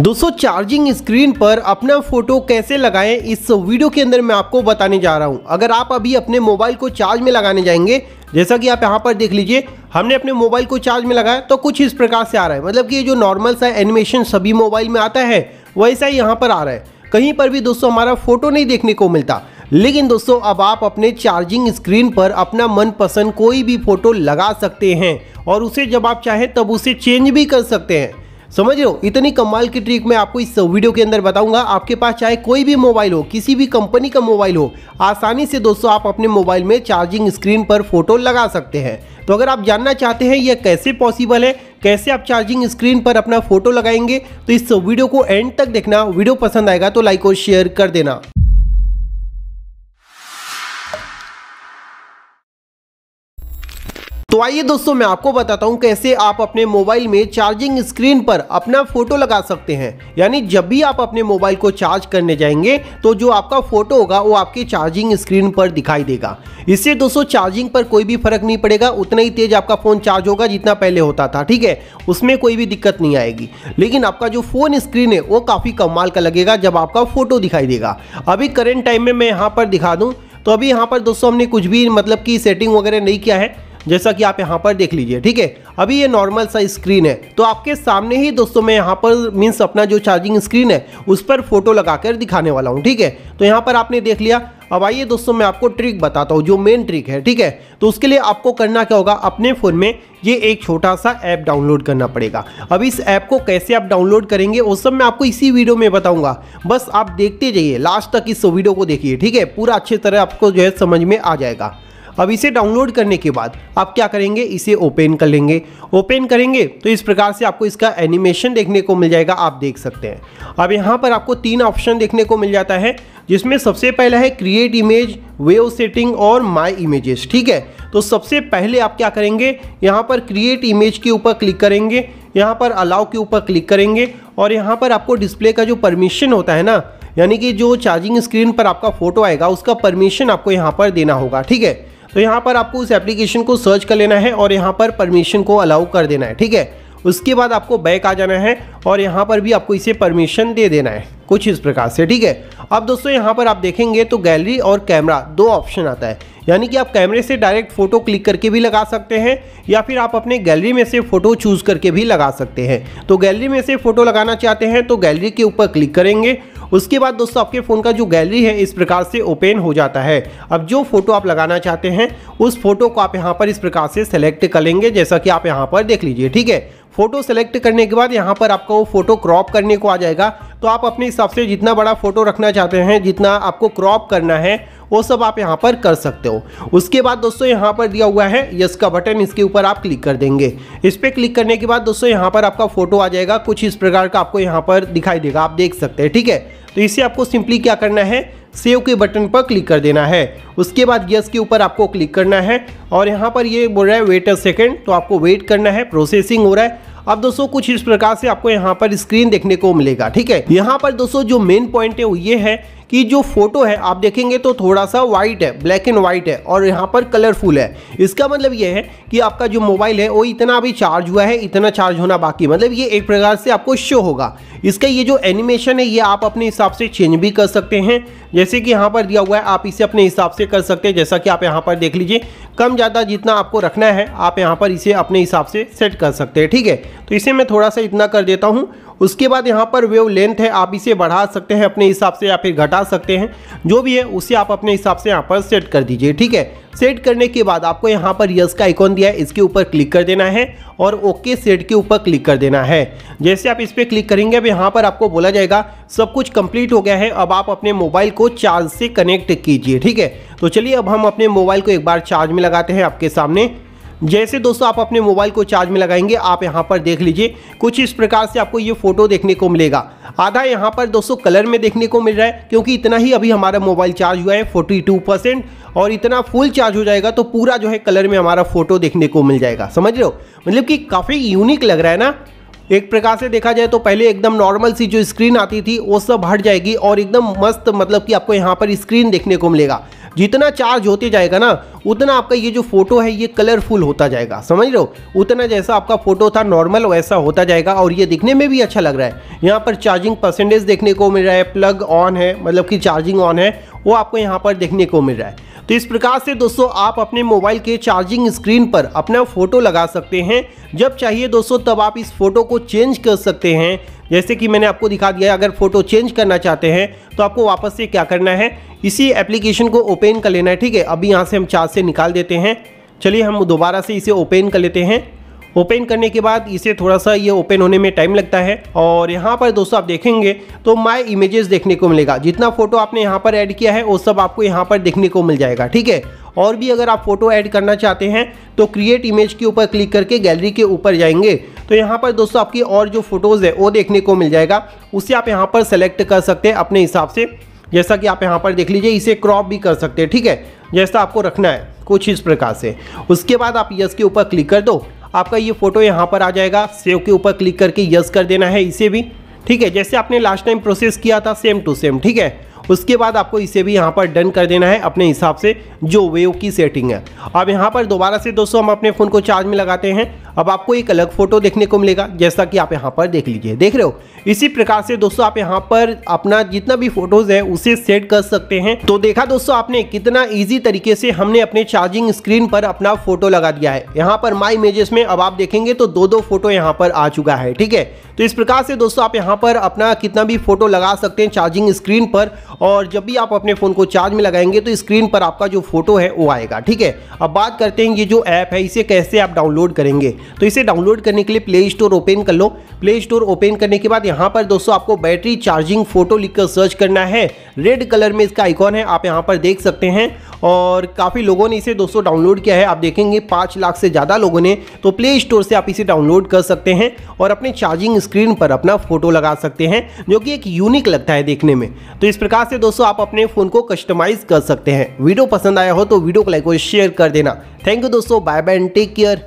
दोस्तों charging screen पर अपना फोटो कैसे लगाएं इस वीडियो के अंदर मैं आपको बताने जा रहा हूं अगर आप अभी अपने मोबाइल को चार्ज में लगाने जाएंगे जैसा कि आप यहाँ पर देख लीजिए हमने अपने मोबाइल को चार्ज में लगाया तो कुछ इस प्रकार से आ रहा है मतलब कि ये जो नॉर्मल सा एनिमेशन सभी मोबाइल में आता है वैसा ही यहाँ पर आ रहा है कहीं पर भी दोस्तों हमारा फोटो नहीं देखने को मिलता लेकिन दोस्तों अब आप अपने चार्जिंग स्क्रीन पर अपना मनपसंद कोई भी फोटो लगा सकते हैं और उसे जब आप चाहें तब उसे चेंज भी कर सकते हैं समझ रहे हो इतनी कमाल की ट्रिक मैं आपको इस वीडियो के अंदर बताऊंगा आपके पास चाहे कोई भी मोबाइल हो किसी भी कंपनी का मोबाइल हो आसानी से दोस्तों आप अपने मोबाइल में चार्जिंग स्क्रीन पर फोटो लगा सकते हैं तो अगर आप जानना चाहते हैं यह कैसे पॉसिबल है कैसे आप चार्जिंग स्क्रीन पर अपना फोटो लगाएंगे तो इस वीडियो को एंड तक देखना वीडियो पसंद आएगा तो लाइक और शेयर कर देना तो आइए दोस्तों मैं आपको बताता हूँ कैसे आप अपने मोबाइल में चार्जिंग स्क्रीन पर अपना फोटो लगा सकते हैं यानी जब भी आप अपने मोबाइल को चार्ज करने जाएंगे तो जो आपका फोटो होगा वो आपकी चार्जिंग स्क्रीन पर दिखाई देगा इससे दोस्तों चार्जिंग पर कोई भी फर्क नहीं पड़ेगा उतना ही तेज आपका फोन चार्ज होगा जितना पहले होता था ठीक है उसमें कोई भी दिक्कत नहीं आएगी लेकिन आपका जो फोन स्क्रीन है वो काफी कमाल का लगेगा जब आपका फोटो दिखाई देगा अभी करेंट टाइम में मैं यहाँ पर दिखा दूँ तो अभी यहाँ पर दोस्तों हमने कुछ भी मतलब की सेटिंग वगैरह नहीं किया है जैसा कि आप यहाँ पर देख लीजिए ठीक है अभी ये नॉर्मल सा स्क्रीन है तो आपके सामने ही दोस्तों मैं यहाँ पर मीन्स अपना जो चार्जिंग स्क्रीन है उस पर फोटो लगाकर दिखाने वाला हूँ ठीक है तो यहाँ पर आपने देख लिया अब आइए दोस्तों मैं आपको ट्रिक बताता हूँ जो मेन ट्रिक है ठीक है तो उसके लिए आपको करना क्या होगा अपने फ़ोन में ये एक छोटा सा ऐप डाउनलोड करना पड़ेगा अब इस ऐप को कैसे आप डाउनलोड करेंगे वो सब मैं आपको इसी वीडियो में बताऊंगा बस आप देखते जाइए लास्ट तक इस वीडियो को देखिए ठीक है पूरा अच्छी तरह आपको जो है समझ में आ जाएगा अब इसे डाउनलोड करने के बाद आप क्या करेंगे इसे ओपन कर लेंगे ओपन करेंगे तो इस प्रकार से आपको इसका एनिमेशन देखने को मिल जाएगा आप देख सकते हैं अब यहाँ पर आपको तीन ऑप्शन देखने को मिल जाता है जिसमें सबसे पहला है क्रिएट इमेज वेव सेटिंग और माई इमेजेस ठीक है तो सबसे पहले आप क्या करेंगे यहाँ पर क्रिएट इमेज के ऊपर क्लिक करेंगे यहाँ पर अलाउ के ऊपर क्लिक करेंगे और यहाँ पर आपको डिस्प्ले का जो परमिशन होता है ना यानी कि जो चार्जिंग स्क्रीन पर आपका फोटो आएगा उसका परमिशन आपको यहाँ पर देना होगा ठीक है तो यहाँ पर आपको उस एप्लीकेशन को सर्च कर लेना है और यहाँ पर परमिशन को अलाउ कर देना है ठीक है उसके बाद आपको बैक आ जाना है और यहाँ पर भी आपको इसे परमिशन दे देना है कुछ इस प्रकार से ठीक है अब दोस्तों यहाँ पर आप देखेंगे तो गैलरी और कैमरा दो ऑप्शन आता है यानी कि आप कैमरे से डायरेक्ट फ़ोटो क्लिक करके भी लगा सकते हैं या फिर आप अपने गैलरी में से फ़ोटो चूज़ करके भी लगा सकते हैं तो गैलरी में से फ़ोटो लगाना चाहते हैं तो गैलरी के ऊपर क्लिक करेंगे उसके बाद दोस्तों आपके फ़ोन का जो गैलरी है इस प्रकार से ओपन हो जाता है अब जो फ़ोटो आप लगाना चाहते हैं उस फोटो को आप यहाँ पर इस प्रकार से सेलेक्ट कर लेंगे जैसा कि आप यहाँ पर देख लीजिए ठीक है फोटो सेलेक्ट करने के बाद यहाँ पर आपका वो फोटो क्रॉप करने को आ जाएगा तो आप अपने हिसाब से जितना बड़ा फोटो रखना चाहते हैं जितना आपको क्रॉप करना है वो सब आप यहाँ पर कर सकते हो उसके बाद दोस्तों यहाँ पर दिया हुआ है यस का बटन इसके ऊपर आप क्लिक कर देंगे इस पर क्लिक करने के बाद दोस्तों यहाँ पर आपका फोटो आ जाएगा कुछ इस प्रकार का आपको यहाँ पर दिखाई देगा आप देख सकते हैं ठीक है तो इसे आपको सिंपली क्या करना है सेव के बटन पर क्लिक कर देना है उसके बाद यस के ऊपर आपको क्लिक करना है और यहाँ पर ये बोल रहा है वेट अ सेकेंड तो आपको वेट करना है प्रोसेसिंग हो रहा है अब दोस्तों कुछ इस प्रकार से आपको यहाँ पर स्क्रीन देखने को मिलेगा ठीक है यहाँ पर दोस्तों जो मेन पॉइंट है वो ये है कि जो फोटो है आप देखेंगे तो थोड़ा सा वाइट है ब्लैक एंड वाइट है और यहाँ पर कलरफुल है इसका मतलब ये है कि आपका जो मोबाइल है वो इतना अभी चार्ज हुआ है इतना चार्ज होना बाकी मतलब ये एक प्रकार से आपको शो होगा इसका ये जो एनिमेशन है ये आप अपने हिसाब से चेंज भी कर सकते हैं जैसे कि यहाँ पर दिया हुआ है आप इसे अपने हिसाब से कर सकते हैं जैसा कि आप यहाँ पर देख लीजिए कम ज़्यादा जितना आपको रखना है आप यहाँ पर इसे अपने हिसाब से सेट कर सकते हैं ठीक है तो इसे मैं थोड़ा सा इतना कर देता हूँ उसके बाद यहाँ पर वेव लेंथ है आप इसे बढ़ा सकते हैं अपने हिसाब से या फिर घटा सकते हैं जो भी है उसे आप अपने हिसाब से यहाँ पर सेट कर दीजिए ठीक है सेट करने के बाद आपको यहाँ पर यस का आइकॉन दिया है इसके ऊपर क्लिक कर देना है और ओके सेट के ऊपर क्लिक कर देना है जैसे आप इस पर क्लिक करेंगे अब यहाँ पर आपको बोला जाएगा सब कुछ कंप्लीट हो गया है अब आप अपने मोबाइल को चार्ज से कनेक्ट कीजिए ठीक है तो चलिए अब हम अपने मोबाइल को एक बार चार्ज में लगाते हैं आपके सामने जैसे दोस्तों आप अपने मोबाइल को चार्ज में लगाएंगे आप यहाँ पर देख लीजिए कुछ इस प्रकार से आपको ये फोटो देखने को मिलेगा आधा यहाँ पर दोस्तों कलर में देखने को मिल रहा है क्योंकि इतना ही अभी हमारा मोबाइल चार्ज हुआ है फोर्टी टू परसेंट और इतना फुल चार्ज हो जाएगा तो पूरा जो है कलर में हमारा फोटो देखने को मिल जाएगा समझ लो मतलब कि काफ़ी यूनिक लग रहा है ना एक प्रकार से देखा जाए तो पहले एकदम नॉर्मल सी जो स्क्रीन आती थी वो सब हट जाएगी और एकदम मस्त मतलब कि आपको यहाँ पर स्क्रीन देखने को मिलेगा जितना चार्ज होते जाएगा ना उतना आपका ये जो फोटो है ये कलरफुल होता जाएगा समझ रहे हो उतना जैसा आपका फोटो था नॉर्मल वैसा होता जाएगा और ये दिखने में भी अच्छा लग रहा है यहाँ पर चार्जिंग परसेंटेज देखने को मिल रहा है प्लग ऑन है मतलब कि चार्जिंग ऑन है वो आपको यहाँ पर देखने को मिल रहा है तो इस प्रकार से दोस्तों आप अपने मोबाइल के चार्जिंग स्क्रीन पर अपना फ़ोटो लगा सकते हैं जब चाहिए दोस्तों तब आप इस फ़ोटो को चेंज कर सकते हैं जैसे कि मैंने आपको दिखा दिया अगर फ़ोटो चेंज करना चाहते हैं तो आपको वापस से क्या करना है इसी एप्लीकेशन को ओपन कर लेना है ठीक है अभी यहाँ से हम चार्ज से निकाल देते हैं चलिए हम दोबारा से इसे ओपन कर लेते हैं ओपन करने के बाद इसे थोड़ा सा ये ओपन होने में टाइम लगता है और यहाँ पर दोस्तों आप देखेंगे तो माई इमेजेस देखने को मिलेगा जितना फोटो आपने यहाँ पर ऐड किया है वो सब आपको यहाँ पर देखने को मिल जाएगा ठीक है और भी अगर आप फोटो ऐड करना चाहते हैं तो क्रिएट इमेज के ऊपर क्लिक करके गैलरी के ऊपर जाएंगे तो यहाँ पर दोस्तों आपकी और जो फोटोज़ है वो देखने को मिल जाएगा उसे आप यहाँ पर सेलेक्ट कर सकते हैं अपने हिसाब से जैसा कि आप यहाँ पर देख लीजिए इसे क्रॉप भी कर सकते हैं ठीक है जैसा आपको रखना है कुछ इस प्रकार से उसके बाद आप यस के ऊपर क्लिक कर दो आपका ये फोटो यहाँ पर आ जाएगा सेव के ऊपर क्लिक करके यस कर देना है इसे भी ठीक है जैसे आपने लास्ट टाइम प्रोसेस किया था सेम टू सेम ठीक है उसके बाद आपको इसे भी यहाँ पर डन कर देना है अपने हिसाब से जो वेव की सेटिंग है अब यहाँ पर दोबारा से दोस्तों हम अपने फ़ोन को चार्ज में लगाते हैं अब आपको एक अलग फ़ोटो देखने को मिलेगा जैसा कि आप यहाँ पर देख लीजिए देख रहे हो इसी प्रकार से दोस्तों आप यहाँ पर अपना जितना भी फोटोज़ है उसे सेट कर सकते हैं तो देखा दोस्तों आपने कितना ईजी तरीके से हमने अपने चार्जिंग स्क्रीन पर अपना फोटो लगा दिया है यहाँ पर माई इमेजेस में अब आप देखेंगे तो दो दो फोटो यहाँ पर आ चुका है ठीक है तो इस प्रकार से दोस्तों आप यहाँ पर अपना कितना भी फोटो लगा सकते हैं चार्जिंग स्क्रीन पर और जब भी आप अपने फ़ोन को चार्ज में लगाएंगे तो स्क्रीन पर आपका जो फोटो है वो आएगा ठीक है अब बात करते हैं ये जो ऐप है इसे कैसे आप डाउनलोड करेंगे तो इसे डाउनलोड करने के लिए प्ले स्टोर ओपन कर लो प्ले स्टोर ओपन करने के बाद यहाँ पर दोस्तों आपको बैटरी चार्जिंग फोटो लिखकर सर्च करना है रेड कलर में इसका आइकॉन है आप यहाँ पर देख सकते हैं और काफ़ी लोगों ने इसे दोस्तों डाउनलोड किया है आप देखेंगे पाँच लाख से ज़्यादा लोगों ने तो प्ले स्टोर से आप इसे डाउनलोड कर सकते हैं और अपने चार्जिंग स्क्रीन पर अपना फ़ोटो लगा सकते हैं जो कि एक यूनिक लगता है देखने में तो इस प्रकार से दोस्तों आप अपने फ़ोन को कस्टमाइज़ कर सकते हैं वीडियो पसंद आया हो तो वीडियो को लाइक और शेयर कर देना थैंक यू दोस्तों bye bye and take care